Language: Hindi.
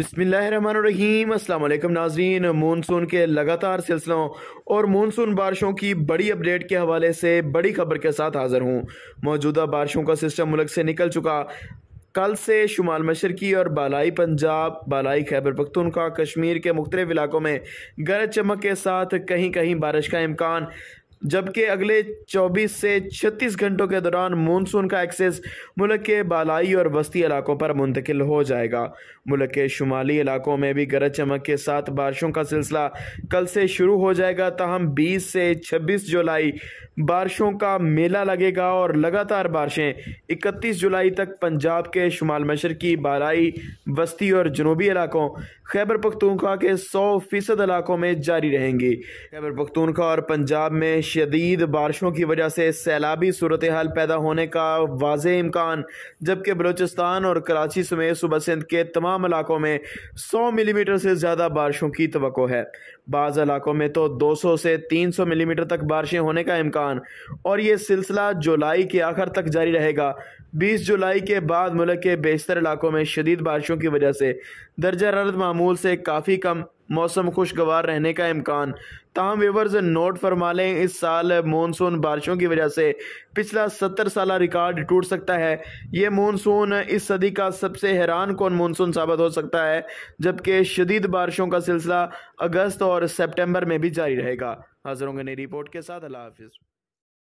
अस्सलाम वालेकुम नाजरीन मानसून के लगातार सिलसिलों और मानसून बारिशों की बड़ी अपडेट के हवाले से बड़ी खबर के साथ हाज़िर हूँ मौजूदा बारिशों का सिस्टम मुल्क से निकल चुका कल से शुमाल मशरकी और बालाई पंजाब बालाई खैबर पख्तूनखा कश्मीर के मुख्तलिफ इलाकों में गरज चमक के साथ कहीं कहीं बारिश का इम्कान जबकि अगले 24 से 36 घंटों के दौरान मानसून का एक्सेस मुल्क के बालाई और वस्ती इलाकों पर मुंतकिल हो जाएगा मुल्क के शुमाली इलाकों में भी गरज चमक के साथ बारिशों का सिलसिला कल से शुरू हो जाएगा तहम 20 से 26 जुलाई बारिशों का मेला लगेगा और लगातार बारिशें 31 जुलाई तक पंजाब के शुमाल मशरकी बालाई बस्ती और जनूबी इलाकों खैबर पखतूनखा के सौ फीसद इलाकों में जारी रहेंगी खैबर पखतूनखा और पंजाब में शदीद बारिशों की वजह से सैलाबी सूरत हाल पैदा होने का वाज इम्कान जबकि बलोचिस्तान और कराची समेत सुबह सिंध के तमाम इलाकों में सौ मिलीमीटर से ज़्यादा बारिशों की तो है बाज़ इलाकों में तो दो सौ से तीन सौ मिलीमीटर तक बारिशें होने का इम्कान और ये सिलसिला जुलाई के आखिर तक जारी रहेगा बीस जुलाई के बाद मुल्क के बेशतर इलाकों में शदीद बारिशों की वजह से दर्जा रद मामूल से काफ़ी कम मौसम खुशगवार रहने का इम्कान तहम वेवर्स नोट फरमा लें इस साल मानसून बारिशों की वजह से पिछला सत्तर साल रिकॉर्ड टूट सकता है ये मानसून इस सदी का सबसे हैरान कौन मानसून साबित हो सकता है जबकि शदीद बारिशों का सिलसिला अगस्त और सेप्टेम्बर में भी जारी रहेगा हाजिर होंगे नई रिपोर्ट के साथ अल्लाह हाफिज़